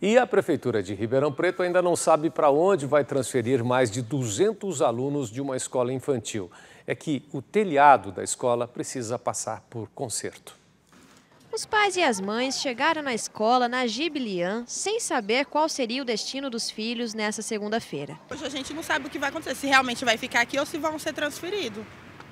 E a Prefeitura de Ribeirão Preto ainda não sabe para onde vai transferir mais de 200 alunos de uma escola infantil. É que o telhado da escola precisa passar por conserto. Os pais e as mães chegaram na escola na Gibilian sem saber qual seria o destino dos filhos nessa segunda-feira. Hoje a gente não sabe o que vai acontecer, se realmente vai ficar aqui ou se vão ser transferidos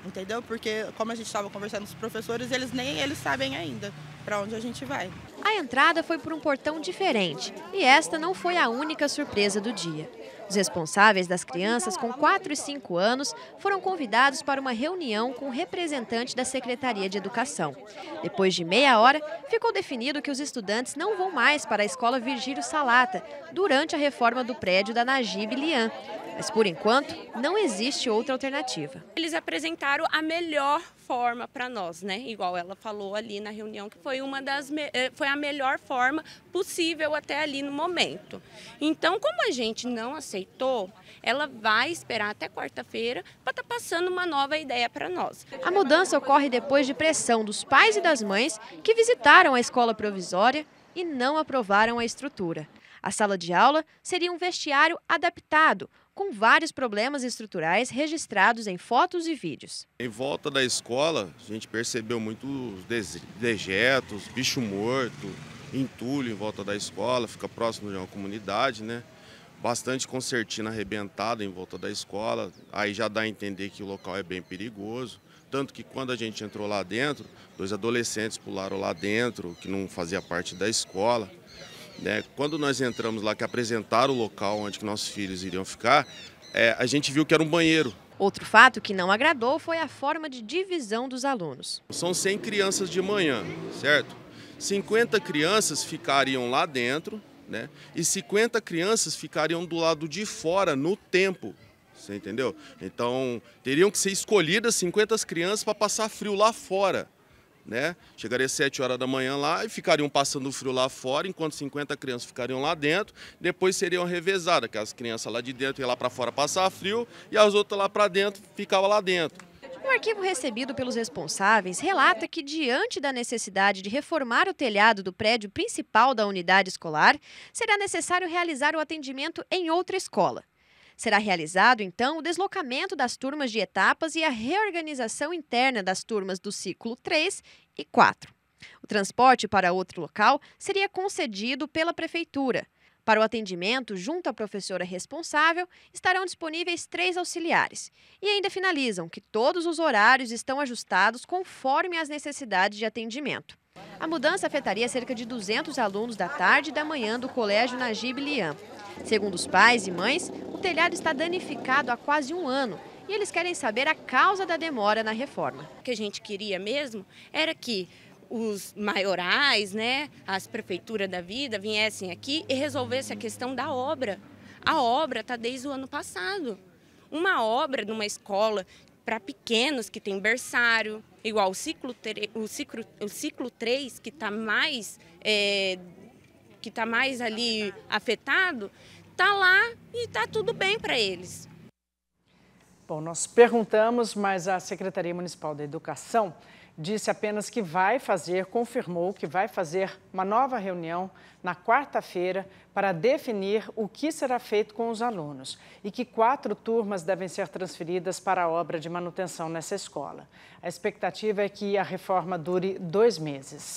entendeu? Porque como a gente estava conversando com os professores, eles nem eles sabem ainda para onde a gente vai. A entrada foi por um portão diferente e esta não foi a única surpresa do dia. Os responsáveis das crianças com 4 e 5 anos foram convidados para uma reunião com o um representante da Secretaria de Educação. Depois de meia hora, ficou definido que os estudantes não vão mais para a escola Virgílio Salata durante a reforma do prédio da Najib Lian. Mas, por enquanto, não existe outra alternativa. Eles apresentaram a melhor forma para nós, né? Igual ela falou ali na reunião, que foi, uma das, eh, foi a melhor forma possível até ali no momento. Então, como a gente não aceita, aceitou, ela vai esperar até quarta-feira para estar tá passando uma nova ideia para nós. A mudança ocorre depois de pressão dos pais e das mães que visitaram a escola provisória e não aprovaram a estrutura. A sala de aula seria um vestiário adaptado, com vários problemas estruturais registrados em fotos e vídeos. Em volta da escola, a gente percebeu muitos dejetos, bicho morto, entulho em volta da escola, fica próximo de uma comunidade, né? bastante concertina arrebentada em volta da escola. Aí já dá a entender que o local é bem perigoso. Tanto que quando a gente entrou lá dentro, dois adolescentes pularam lá dentro, que não fazia parte da escola. Né? Quando nós entramos lá, que apresentaram o local onde nossos filhos iriam ficar, é, a gente viu que era um banheiro. Outro fato que não agradou foi a forma de divisão dos alunos. São 100 crianças de manhã, certo? 50 crianças ficariam lá dentro, né? E 50 crianças ficariam do lado de fora no tempo, você entendeu? Então, teriam que ser escolhidas 50 crianças para passar frio lá fora. Né? Chegaria às 7 horas da manhã lá e ficariam passando frio lá fora, enquanto 50 crianças ficariam lá dentro. Depois seriam revezadas, que as crianças lá de dentro iam lá para fora passar frio e as outras lá para dentro ficavam lá dentro arquivo recebido pelos responsáveis relata que, diante da necessidade de reformar o telhado do prédio principal da unidade escolar, será necessário realizar o atendimento em outra escola. Será realizado, então, o deslocamento das turmas de etapas e a reorganização interna das turmas do ciclo 3 e 4. O transporte para outro local seria concedido pela Prefeitura. Para o atendimento, junto à professora responsável, estarão disponíveis três auxiliares. E ainda finalizam que todos os horários estão ajustados conforme as necessidades de atendimento. A mudança afetaria cerca de 200 alunos da tarde e da manhã do Colégio Najib Lian. Segundo os pais e mães, o telhado está danificado há quase um ano e eles querem saber a causa da demora na reforma. O que a gente queria mesmo era que os maiorais, né, as prefeituras da vida viessem aqui e resolvesse a questão da obra. A obra está desde o ano passado. Uma obra numa escola para pequenos que tem berçário, igual o ciclo, o ciclo, o ciclo 3, que está mais, é, que tá mais ali afetado, está lá e está tudo bem para eles. Bom, nós perguntamos, mas a Secretaria Municipal da Educação disse apenas que vai fazer, confirmou que vai fazer uma nova reunião na quarta-feira para definir o que será feito com os alunos e que quatro turmas devem ser transferidas para a obra de manutenção nessa escola. A expectativa é que a reforma dure dois meses.